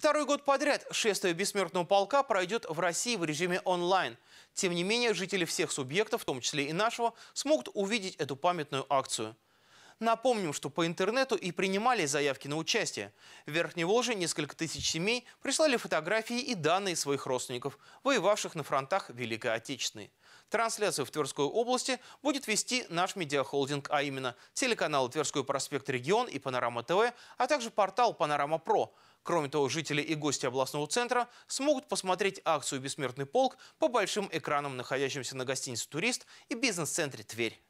Второй год подряд шествие бессмертного полка пройдет в России в режиме онлайн. Тем не менее, жители всех субъектов, в том числе и нашего, смогут увидеть эту памятную акцию – Напомним, что по интернету и принимали заявки на участие. В Верхневолжье несколько тысяч семей прислали фотографии и данные своих родственников, воевавших на фронтах Великой Отечественной. Трансляцию в Тверской области будет вести наш медиахолдинг, а именно телеканал «Тверской проспект Регион» и «Панорама ТВ», а также портал «Панорама Про». Кроме того, жители и гости областного центра смогут посмотреть акцию «Бессмертный полк» по большим экранам, находящимся на гостинице «Турист» и бизнес-центре «Тверь».